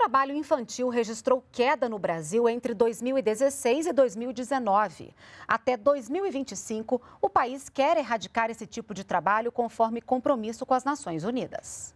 trabalho infantil registrou queda no Brasil entre 2016 e 2019. Até 2025, o país quer erradicar esse tipo de trabalho conforme compromisso com as Nações Unidas.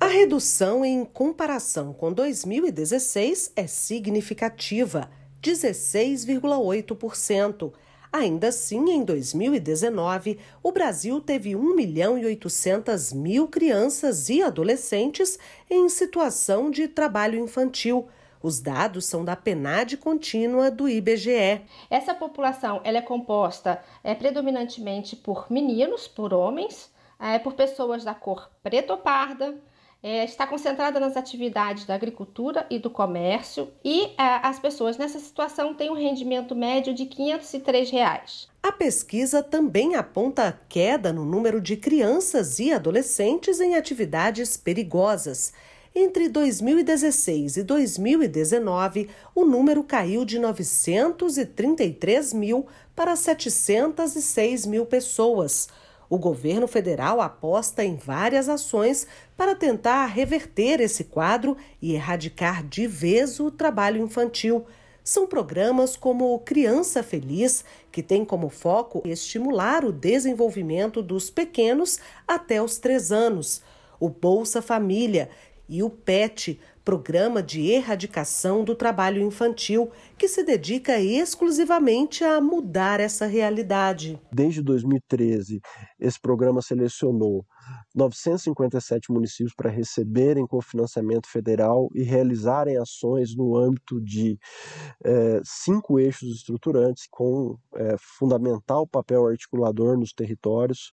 A redução em comparação com 2016 é significativa, 16,8%. Ainda assim, em 2019, o Brasil teve 1 milhão e 800 mil crianças e adolescentes em situação de trabalho infantil. Os dados são da PNAD contínua do IBGE. Essa população ela é composta é, predominantemente por meninos, por homens, é, por pessoas da cor preto ou parda, é, está concentrada nas atividades da agricultura e do comércio e é, as pessoas nessa situação têm um rendimento médio de R$ 503. Reais. A pesquisa também aponta a queda no número de crianças e adolescentes em atividades perigosas. Entre 2016 e 2019, o número caiu de 933 mil para 706 mil pessoas o governo federal aposta em várias ações para tentar reverter esse quadro e erradicar de vez o trabalho infantil. São programas como Criança Feliz, que tem como foco estimular o desenvolvimento dos pequenos até os três anos o Bolsa Família, e o PET, Programa de Erradicação do Trabalho Infantil, que se dedica exclusivamente a mudar essa realidade. Desde 2013, esse programa selecionou 957 municípios para receberem cofinanciamento federal e realizarem ações no âmbito de eh, cinco eixos estruturantes, com eh, fundamental papel articulador nos territórios,